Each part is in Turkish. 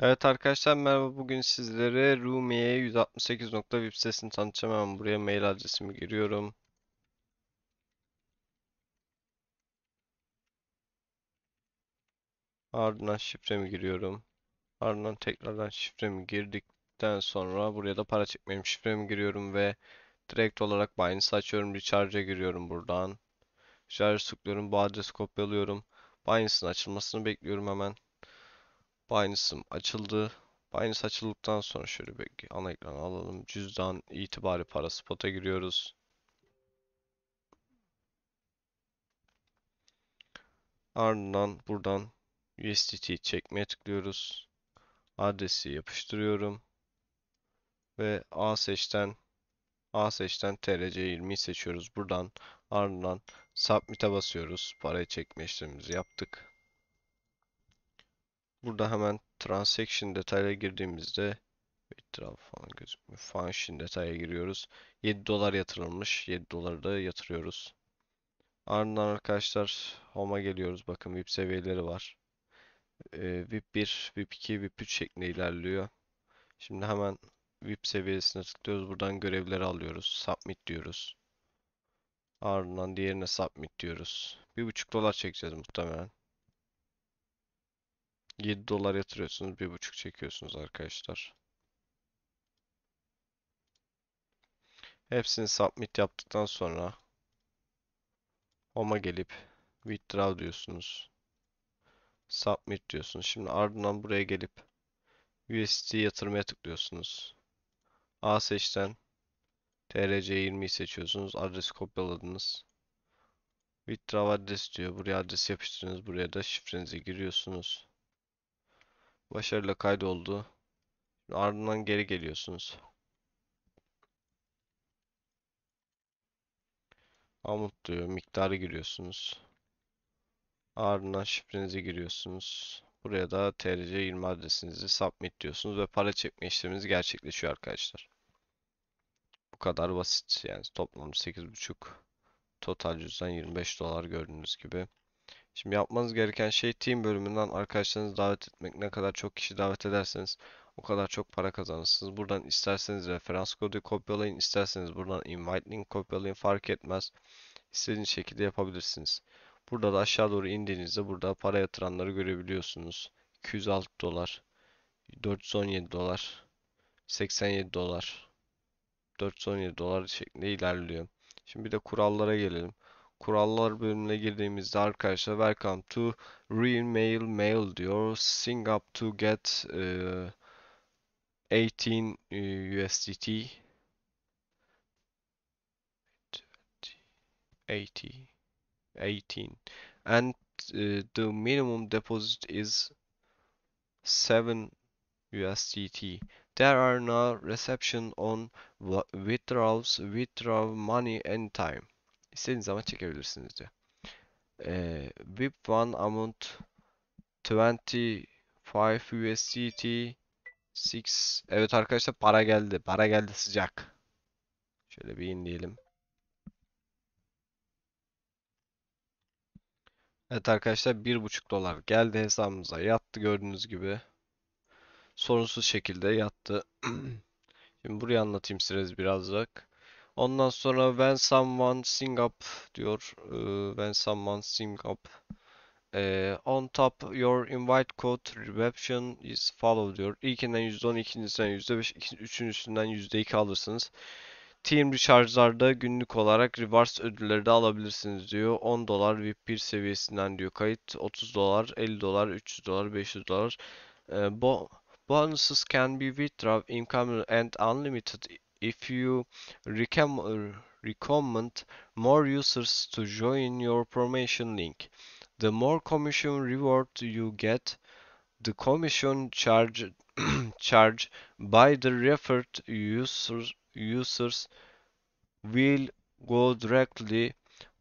Evet arkadaşlar merhaba. Bugün sizlere Rumi'ye 168.web sitesini tanıtacağım. Hemen buraya mail adresimi giriyorum. Ardından şifremi giriyorum. Ardından tekrardan şifremi girdikten sonra buraya da para çekmeyim şifremi giriyorum ve direkt olarak Binance açıyorum. Recharge'a giriyorum buradan. Recharge'ı tıklıyorum. Bu adresi kopyalıyorum. Binance'ın açılmasını bekliyorum hemen. Binance'ım açıldı. Binance açıldıktan sonra şöyle bir ana ekranı alalım. Cüzdan itibari para spot'a giriyoruz. Ardından buradan USDT çekmeye tıklıyoruz. Adresi yapıştırıyorum. Ve A seçten A seçten TRC20'yi seçiyoruz. Buradan ardından Submit'e basıyoruz. Parayı çekme işlemimizi yaptık. Burada hemen transaction detaylara girdiğimizde Withdraw falan gözükmüyor. Function detaya giriyoruz. 7 dolar yatırılmış. 7 doları da yatırıyoruz. Ardından arkadaşlar Home'a geliyoruz. Bakın VIP seviyeleri var. Ee, VIP 1, VIP 2, VIP 3 şeklinde ilerliyor. Şimdi hemen VIP seviyesine tıklıyoruz. Buradan görevleri alıyoruz. Submit diyoruz. Ardından diğerine submit diyoruz. 1.5 dolar çekeceğiz muhtemelen. 7 dolar yatırıyorsunuz, 1,5 çekiyorsunuz arkadaşlar. Hepsini submit yaptıktan sonra home'a gelip withdraw diyorsunuz. Submit diyorsunuz. Şimdi ardından buraya gelip USD yatırmaya tıklıyorsunuz. A seçten TRC20'yi seçiyorsunuz. Adresi kopyaladınız. Withdraw adres diyor. Buraya adresi yapıştırıyorsunuz. Buraya da şifrenizi giriyorsunuz. Başarıyla kaydoldu. Ardından geri geliyorsunuz. Amut diyor. Miktarı giriyorsunuz. Ardından şifrenizi giriyorsunuz. Buraya da TRC20 adresinizi submit diyorsunuz ve para çekme işlemimiz gerçekleşiyor arkadaşlar. Bu kadar basit. Yani toplam 8.5 total cüzden 25 dolar gördüğünüz gibi. Şimdi yapmanız gereken şey team bölümünden arkadaşlarınızı davet etmek. Ne kadar çok kişi davet ederseniz o kadar çok para kazanırsınız. Buradan isterseniz referans kodu kopyalayın, isterseniz buradan invite link kopyalayın fark etmez. İstediğiniz şekilde yapabilirsiniz. Burada da aşağı doğru indiğinizde burada para yatıranları görebiliyorsunuz. 206 dolar, 417 dolar, 87 dolar, 417 dolar şeklinde ilerliyor. Şimdi bir de kurallara gelelim. kurallar bölümüne girdiğimizde arkadaşlar welcome to real mail mail diyor. Sing up to get eh, 18 eh, USDT 80 18 and uh, the minimum deposit is 7 USDT there are no reception on withdrawals withdraw money anytime İstediğiniz zaman çekebilirsiniz diyor. E, whip one amount 25 USDT 6 Evet arkadaşlar para geldi. Para geldi sıcak. Şöyle bir in diyelim. Evet arkadaşlar 1.5 dolar geldi hesabımıza yattı gördüğünüz gibi. Sorunsuz şekilde yattı. Şimdi burayı anlatayım size birazcık. Ondan sonra when someone sing up diyor. Ee, when someone sing up. Ee, on top your invite code reception is follow diyor. İlkinden %10, ikincisinden %5, ikinci, üçüncüsünden %2 alırsınız. Team Recharge'larda günlük olarak rewards ödülleri de alabilirsiniz diyor. 10 dolar VIP 1 seviyesinden diyor kayıt. 30 dolar, 50 dolar, 300 dolar, 500 dolar. Ee, bo bonuses can be withdrawn income and unlimited if you recomm recommend more users to join your promotion link. The more commission reward you get, the commission charge charge by the referred users users will go directly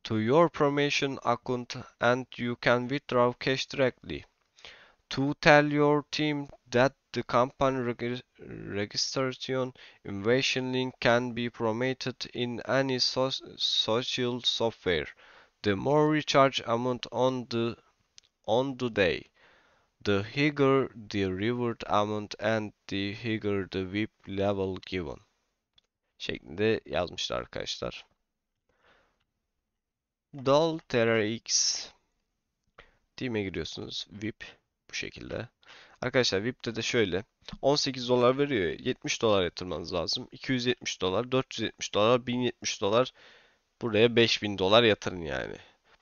to your promotion account and you can withdraw cash directly. To tell your team that the company registration link can be promoted in any social software. The more recharge amount on the on the day, the higher the reward amount and the higher the VIP level given şeklinde yazmışlar arkadaşlar. Dol TRX Team'e giriyorsunuz. VIP bu şekilde. Arkadaşlar VIP'te de şöyle 18 dolar veriyor. 70 dolar yatırmanız lazım. 270 dolar, 470 dolar, 1070 dolar. Buraya 5000 dolar yatırın yani.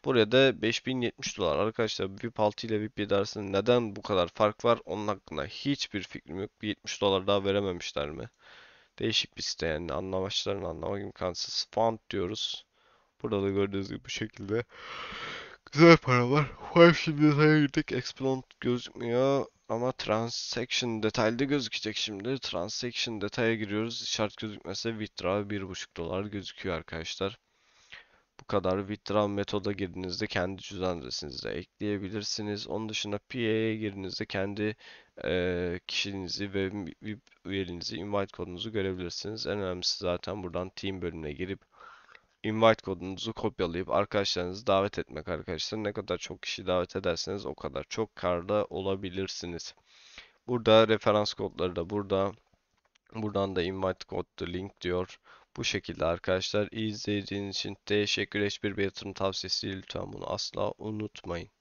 Buraya da 5070 dolar. Arkadaşlar VIP 6 ile VIP 7 arasında neden bu kadar fark var? Onun hakkında hiçbir fikrim yok. 70 dolar daha verememişler mi? Değişik bir site yani. Anlamaçlarını anlamak imkansız. Fund diyoruz. Burada da gördüğünüz gibi bu şekilde. Güzel paralar. Five şimdi detaya girdik. Exponent gözükmüyor. Ama transaction detaylı gözükecek şimdi. Transaction detaya giriyoruz. şart gözükmese withdraw 1.5 dolar gözüküyor arkadaşlar. Bu kadar withdraw metoda girdiğinizde kendi cüzdan adresinize ekleyebilirsiniz. Onun dışında PA'ya girdiğinizde kendi e, kişinizi ve üyeliğinizi invite kodunuzu görebilirsiniz. En önemlisi zaten buradan team bölümüne girip invite kodunuzu kopyalayıp arkadaşlarınızı davet etmek arkadaşlar. Ne kadar çok kişi davet ederseniz o kadar çok karlı olabilirsiniz. Burada referans kodları da burada. Buradan da invite kodlu link diyor. Bu şekilde arkadaşlar izlediğiniz için teşekkür. Hiçbir bir yatırım tavsiyesi Lütfen bunu asla unutmayın.